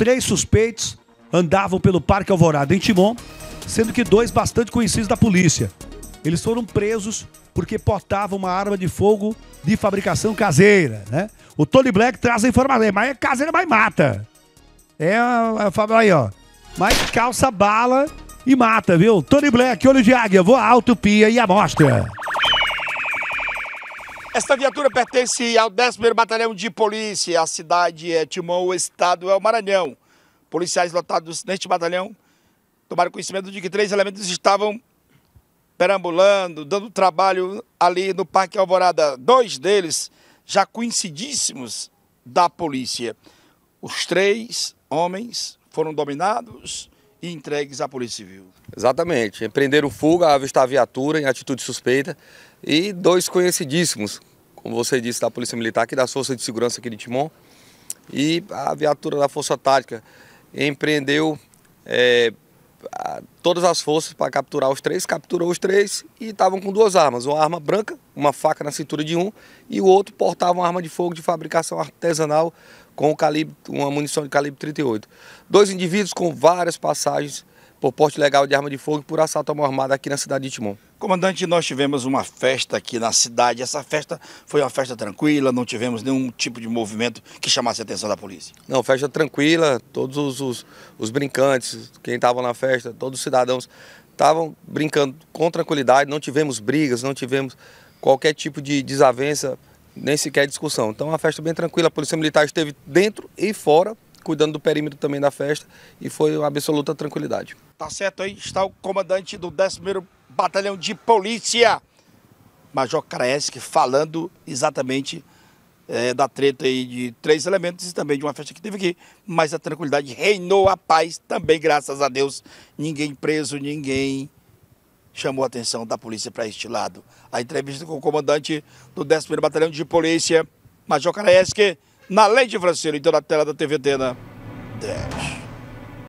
três suspeitos andavam pelo Parque Alvorada em Timon, sendo que dois bastante conhecidos da polícia. Eles foram presos porque portavam uma arma de fogo de fabricação caseira, né? O Tony Black traz a informação, é, mas é caseira, mas mata. É, Fábio, aí, ó. Mas calça bala e mata, viu? Tony Black, olho de águia, voa alto, pia e amostra. Esta viatura pertence ao 11º Batalhão de Polícia. A cidade é Timão, o estado é o Maranhão. Policiais lotados neste batalhão tomaram conhecimento de que três elementos estavam perambulando, dando trabalho ali no Parque Alvorada. Dois deles já coincidíssimos da polícia. Os três homens foram dominados e entregues à Polícia Civil. Exatamente. Empreenderam fuga, avistar a viatura em atitude suspeita e dois conhecidíssimos, como você disse, da Polícia Militar aqui da força de Segurança aqui de Timon e a viatura da Força Tática empreendeu é, todas as forças para capturar os três, capturou os três e estavam com duas armas, uma arma branca, uma faca na cintura de um e o outro portava uma arma de fogo de fabricação artesanal com calibre, uma munição de calibre 38. Dois indivíduos com várias passagens por porte legal de arma de fogo e por assalto à mão armada aqui na cidade de Timon. Comandante, nós tivemos uma festa aqui na cidade. Essa festa foi uma festa tranquila, não tivemos nenhum tipo de movimento que chamasse a atenção da polícia. Não, festa tranquila, todos os, os, os brincantes, quem estava na festa, todos os cidadãos estavam brincando com tranquilidade, não tivemos brigas, não tivemos qualquer tipo de desavença, nem sequer discussão. Então, uma festa bem tranquila, a Polícia Militar esteve dentro e fora cuidando do perímetro também da festa e foi uma absoluta tranquilidade. Tá certo, aí está o comandante do 11º Batalhão de Polícia, Major Kraesk, falando exatamente é, da treta aí de três elementos e também de uma festa que teve aqui, mas a tranquilidade reinou a paz também, graças a Deus. Ninguém preso, ninguém chamou a atenção da polícia para este lado. A entrevista com o comandante do 11º Batalhão de Polícia, Major Kraesk, na Lente Franceiro, então na tela da TV Tena né? 10.